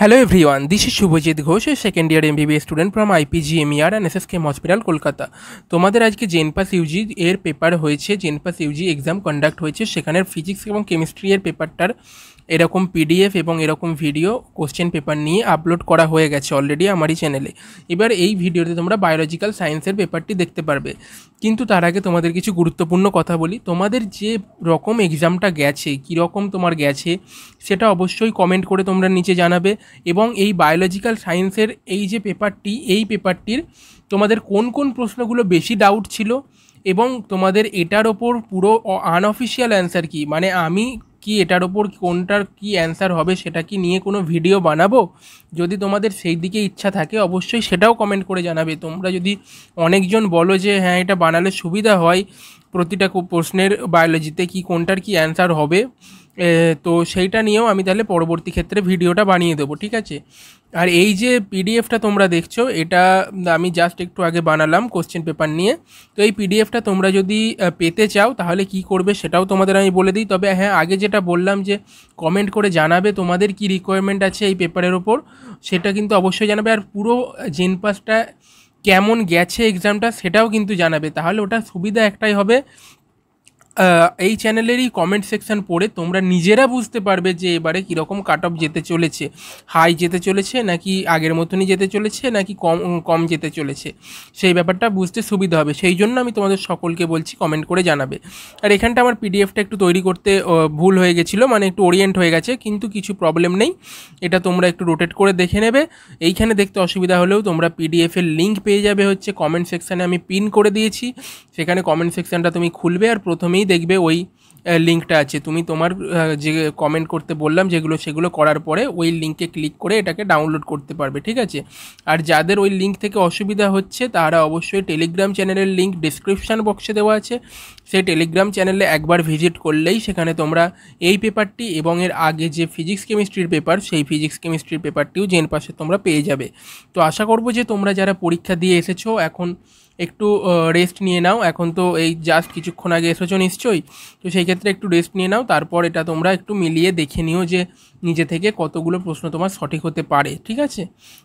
hello everyone this is Shubhajit Ghosh second year M MBBS student from IPG M IPGMER and S S KM hospital Kolkata তোমাদের আজকে জেনপাস Yuji এর paper হয়েছে জেনপাস Yuji exam conduct হয়েছে সেখানের physics এবং chemistry এর পেপারটার এরকম পিডিএফ এবং এরকম ভিডিও কোশ্চেন পেপার নিয়ে আপলোড করা হয়ে গেছে অলরেডি আমারই চ্যানেলে এবার এই ভিডিওতে তোমরা বায়োলজিক্যাল সায়েন্সের পেপারটি দেখতে পারবে কিন্তু তার আগে তোমাদের কিছু গুরুত্বপূর্ণ কথা বলি তোমাদের যে রকম এক্সামটা গেছে কীরকম তোমার গেছে সেটা অবশ্যই কমেন্ট করে তোমরা নিচে জানাবে এবং এই বায়োলজিক্যাল সায়েন্সের এই যে পেপারটি এই পেপারটির তোমাদের কোন কোন প্রশ্নগুলো বেশি ডাউট ছিল এবং তোমাদের এটার ওপর পুরো আনঅফিসিয়াল অ্যান্সার কি মানে আমি কি এটার ওপর কোনটার কি অ্যান্সার হবে সেটা কি নিয়ে কোনো ভিডিও বানাবো যদি তোমাদের সেই দিকে ইচ্ছা থাকে অবশ্যই সেটাও কমেন্ট করে জানাবে তোমরা যদি অনেকজন বলো যে হ্যাঁ এটা বানালে সুবিধা হয় প্রতিটা প্রশ্নের বায়োলজিতে কি কোনটার কি অ্যান্সার হবে তো সেইটা নিয়েও আমি তাহলে পরবর্তী ক্ষেত্রে ভিডিওটা বানিয়ে দেবো ঠিক আছে আর এই যে পিডিএফটা তোমরা দেখছো এটা আমি জাস্ট একটু আগে বানালাম কোশ্চেন পেপার নিয়ে তো এই পিডিএফটা তোমরা যদি পেতে চাও তাহলে কি করবে সেটাও তোমাদের আমি বলে দিই তবে হ্যাঁ আগে যেটা বললাম যে কমেন্ট করে জানাবে তোমাদের কি রিকোয়ারমেন্ট আছে এই পেপারের ওপর সেটা কিন্তু অবশ্যই জানাবে আর পুরো জেনপাসটা কেমন গেছে এক্সামটা সেটাও কিন্তু জানাবে তাহলে ওটা সুবিধা একটাই হবে এই চ্যানেলেরই কমেন্ট সেকশান পড়ে তোমরা নিজেরা বুঝতে পারবে যে এবারে কীরকম কাট অফ যেতে চলেছে হাই যেতে চলেছে নাকি আগের মতনই যেতে চলেছে নাকি কম কম যেতে চলেছে সেই ব্যাপারটা বুঝতে সুবিধা হবে সেই জন্য আমি তোমাদের সকলকে বলছি কমেন্ট করে জানাবে আর এখানটা আমার পিডিএফটা একটু তৈরি করতে ভুল হয়ে গেছিলো মানে একটু ওরিয়েন্ট হয়ে গেছে কিন্তু কিছু প্রবলেম নেই এটা তোমরা একটু রোটেট করে দেখে নেবে এইখানে দেখতে অসুবিধা হলেও তোমরা পিডিএফের লিঙ্ক পেয়ে যাবে হচ্ছে কমেন্ট সেকশানে আমি পিন করে দিয়েছি সেখানে কমেন্ট সেকশানটা তুমি খুলবে আর প্রথমেই দেখবে ওই লিঙ্কটা আছে তুমি তোমার যে কমেন্ট করতে বললাম যেগুলো সেগুলো করার পরে ওই লিঙ্কে ক্লিক করে এটাকে ডাউনলোড করতে পারবে ঠিক আছে আর যাদের ওই লিঙ্ক থেকে অসুবিধা হচ্ছে তারা অবশ্যই টেলিগ্রাম চ্যানেলের লিঙ্ক ডিসক্রিপশান বক্সে দেওয়া আছে সেই টেলিগ্রাম চ্যানেলে একবার ভিজিট করলেই সেখানে তোমরা এই পেপারটি এবং এর আগে যে ফিজিক্স কেমিস্ট্রির পেপার সেই ফিজিক্স কেমিস্ট্রির পেপারটিও জেন পাশে তোমরা পেয়ে যাবে তো আশা করবো যে তোমরা যারা পরীক্ষা দিয়ে এসেছো এখন একটু রেস্ট নিয়ে নাও এখন তো এই জাস্ট কিছুক্ষণ আগে এসেছো নিশ্চয়ই তো সেই ক্ষেত্রে একটু রেস্ট নিয়ে নাও তারপর এটা তোমরা একটু মিলিয়ে দেখে নিও যে নিজে থেকে কতগুলো প্রশ্ন তোমার সঠিক হতে পারে ঠিক আছে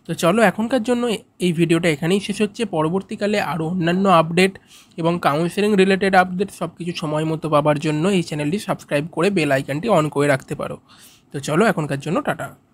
তো চলো এখনকার জন্য এই ভিডিওটা এখানেই শেষ হচ্ছে পরবর্তীকালে আরও অন্যান্য আপডেট এবং কাউন্সেলিং রিলেটেড আপডেট সব কিছু সময় মতো পাবার জন্য এই চ্যানেলটি সাবস্ক্রাইব করে বেল আইকানটি অন করে রাখতে পারো তো চলো এখনকার জন্য টাটা